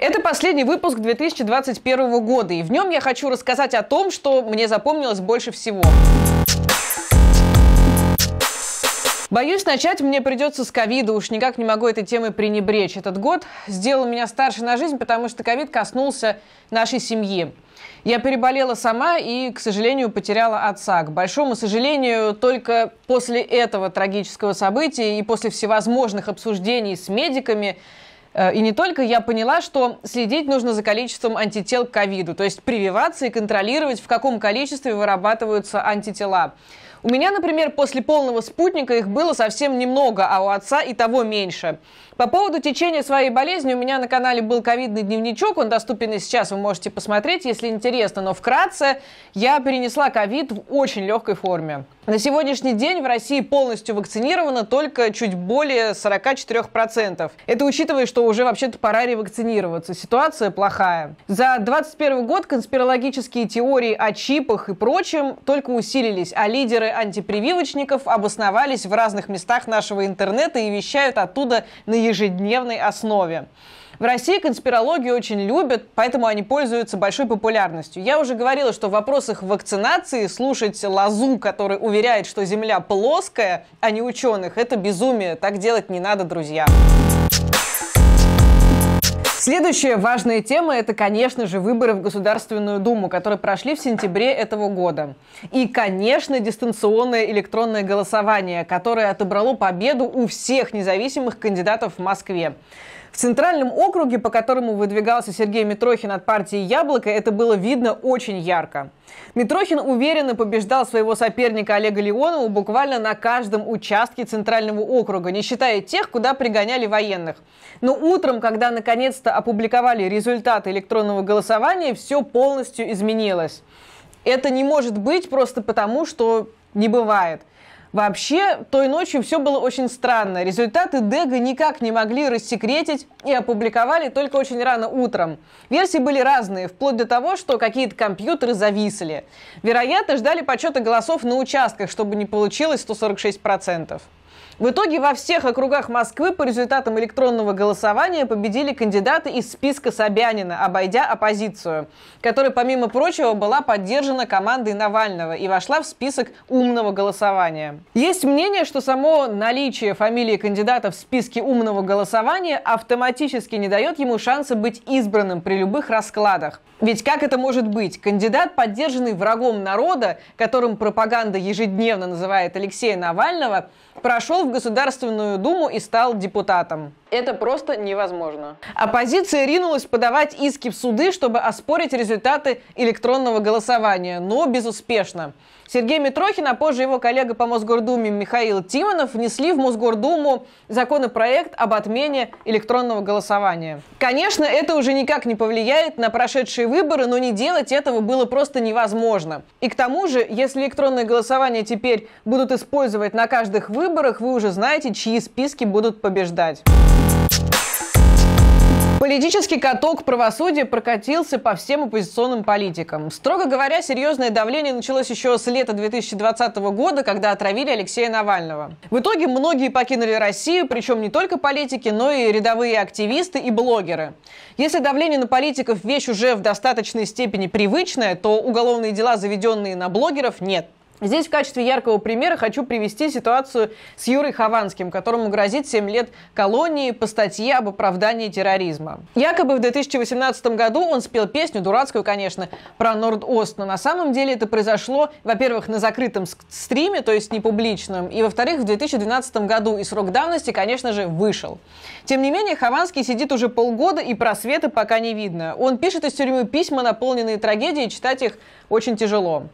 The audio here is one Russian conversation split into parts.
Это последний выпуск 2021 года, и в нем я хочу рассказать о том, что мне запомнилось больше всего. Боюсь, начать мне придется с ковида, уж никак не могу этой темой пренебречь. Этот год сделал меня старше на жизнь, потому что ковид коснулся нашей семьи. Я переболела сама и, к сожалению, потеряла отца. К большому сожалению, только после этого трагического события и после всевозможных обсуждений с медиками – Э, и не только я поняла, что следить нужно за количеством антител к ковиду, то есть прививаться и контролировать, в каком количестве вырабатываются антитела. У меня, например, после полного спутника их было совсем немного, а у отца и того меньше. По поводу течения своей болезни у меня на канале был ковидный дневничок, он доступен и сейчас, вы можете посмотреть, если интересно. Но вкратце, я перенесла ковид в очень легкой форме. На сегодняшний день в России полностью вакцинировано только чуть более 44%. Это учитывая, что уже вообще-то пора ревакцинироваться. Ситуация плохая. За 2021 год конспирологические теории о чипах и прочем только усилились, а лидеры антипрививочников обосновались в разных местах нашего интернета и вещают оттуда на ежедневной основе. В России конспирологию очень любят, поэтому они пользуются большой популярностью. Я уже говорила, что в вопросах вакцинации слушать лазу, который уверяет, что Земля плоская, а не ученых, это безумие. Так делать не надо, друзья. Следующая важная тема – это, конечно же, выборы в Государственную Думу, которые прошли в сентябре этого года. И, конечно, дистанционное электронное голосование, которое отобрало победу у всех независимых кандидатов в Москве. В центральном округе, по которому выдвигался Сергей Митрохин от партии «Яблоко», это было видно очень ярко. Митрохин уверенно побеждал своего соперника Олега Леонова буквально на каждом участке Центрального округа, не считая тех, куда пригоняли военных. Но утром, когда наконец-то опубликовали результаты электронного голосования, все полностью изменилось. Это не может быть просто потому, что не бывает. Вообще, той ночью все было очень странно. Результаты Дега никак не могли рассекретить и опубликовали только очень рано утром. Версии были разные, вплоть до того, что какие-то компьютеры зависли. Вероятно, ждали подсчета голосов на участках, чтобы не получилось 146%. В итоге во всех округах Москвы по результатам электронного голосования победили кандидаты из списка Собянина, обойдя оппозицию, которая, помимо прочего, была поддержана командой Навального и вошла в список умного голосования. Есть мнение, что само наличие фамилии кандидата в списке умного голосования автоматически не дает ему шанса быть избранным при любых раскладах. Ведь как это может быть? Кандидат, поддержанный врагом народа, которым пропаганда ежедневно называет Алексея Навального, прошел в Государственную Думу и стал депутатом. Это просто невозможно. Оппозиция ринулась подавать иски в суды, чтобы оспорить результаты электронного голосования, но безуспешно. Сергей Митрохин, а позже его коллега по Мосгордуме Михаил Тимонов внесли в Мосгордуму законопроект об отмене электронного голосования. Конечно, это уже никак не повлияет на прошедшие выборы, но не делать этого было просто невозможно. И к тому же, если электронное голосование теперь будут использовать на каждых выборах, вы уже знаете, чьи списки будут побеждать. Политический каток правосудия прокатился по всем оппозиционным политикам. Строго говоря, серьезное давление началось еще с лета 2020 года, когда отравили Алексея Навального. В итоге многие покинули Россию, причем не только политики, но и рядовые активисты и блогеры. Если давление на политиков вещь уже в достаточной степени привычная, то уголовные дела, заведенные на блогеров, нет. Здесь в качестве яркого примера хочу привести ситуацию с Юрой Хованским, которому грозит 7 лет колонии по статье об оправдании терроризма. Якобы в 2018 году он спел песню, дурацкую, конечно, про Норд-Ост, но на самом деле это произошло, во-первых, на закрытом стриме, то есть не публичном, и, во-вторых, в 2012 году, и срок давности, конечно же, вышел. Тем не менее, Хованский сидит уже полгода, и просвета пока не видно. Он пишет из тюрьмы письма, наполненные трагедией, читать их очень тяжело.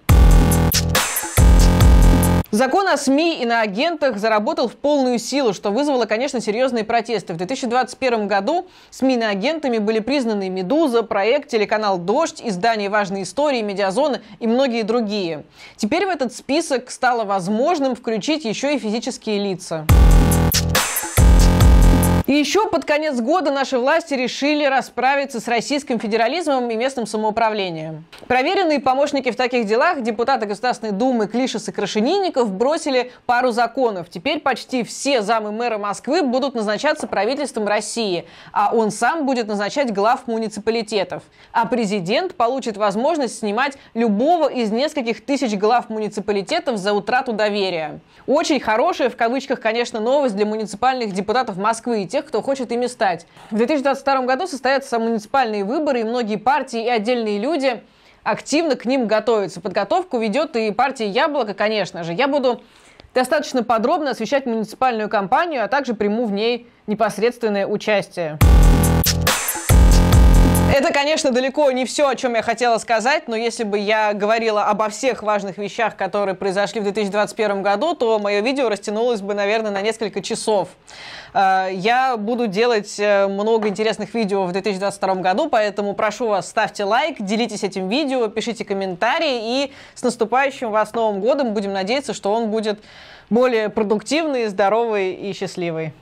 Закон о СМИ и на агентах заработал в полную силу, что вызвало, конечно, серьезные протесты. В 2021 году СМИ на агентами были признаны «Медуза», «Проект», телеканал «Дождь», издание «Важные истории», «Медиазона» и многие другие. Теперь в этот список стало возможным включить еще и физические лица. И еще под конец года наши власти решили расправиться с российским федерализмом и местным самоуправлением. Проверенные помощники в таких делах депутаты Государственной Думы Клишес и Крашенинников бросили пару законов. Теперь почти все замы мэра Москвы будут назначаться правительством России, а он сам будет назначать глав муниципалитетов. А президент получит возможность снимать любого из нескольких тысяч глав муниципалитетов за утрату доверия. Очень хорошая, в кавычках, конечно, новость для муниципальных депутатов Москвы и тех, кто хочет ими стать. В 2022 году состоятся муниципальные выборы, и многие партии и отдельные люди активно к ним готовятся. Подготовку ведет и партия «Яблоко», конечно же. Я буду достаточно подробно освещать муниципальную кампанию, а также приму в ней непосредственное участие. Это, конечно, далеко не все, о чем я хотела сказать, но если бы я говорила обо всех важных вещах, которые произошли в 2021 году, то мое видео растянулось бы, наверное, на несколько часов. Э, я буду делать э, много интересных видео в 2022 году, поэтому прошу вас, ставьте лайк, делитесь этим видео, пишите комментарии и с наступающим вас Новым годом будем надеяться, что он будет более продуктивный, здоровый и счастливый.